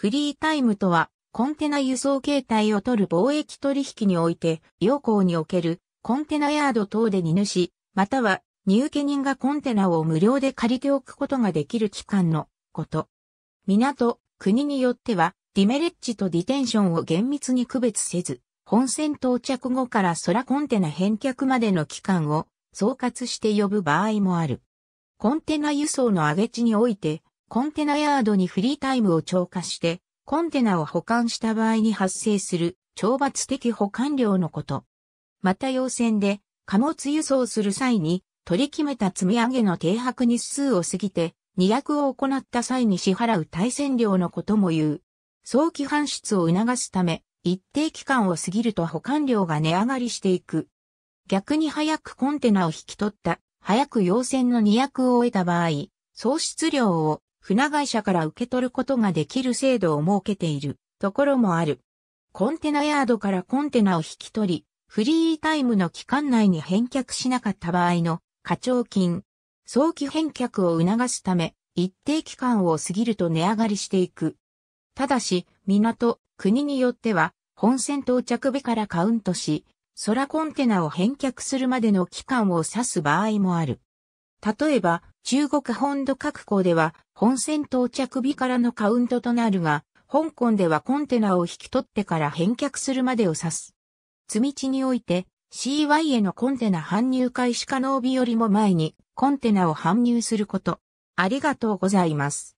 フリータイムとは、コンテナ輸送形態を取る貿易取引において、要項におけるコンテナヤード等で荷主、または入受人がコンテナを無料で借りておくことができる期間のこと。港、国によっては、ディメレッジとディテンションを厳密に区別せず、本線到着後から空コンテナ返却までの期間を総括して呼ぶ場合もある。コンテナ輸送の上げ地において、コンテナヤードにフリータイムを超過して、コンテナを保管した場合に発生する懲罰的保管料のこと。また要線で貨物輸送する際に取り決めた積み上げの停泊日数を過ぎて二役を行った際に支払う対戦料のことも言う。早期搬出を促すため、一定期間を過ぎると保管料が値上がりしていく。逆に早くコンテナを引き取った、早く要線の二役を得た場合、喪失量を船会社から受け取ることができる制度を設けているところもある。コンテナヤードからコンテナを引き取り、フリータイムの期間内に返却しなかった場合の課徴金、早期返却を促すため、一定期間を過ぎると値上がりしていく。ただし、港、国によっては、本船到着日からカウントし、空コンテナを返却するまでの期間を指す場合もある。例えば、中国本土各港では、本船到着日からのカウントとなるが、香港ではコンテナを引き取ってから返却するまでを指す。積み地において、CY へのコンテナ搬入開始可能日よりも前に、コンテナを搬入すること。ありがとうございます。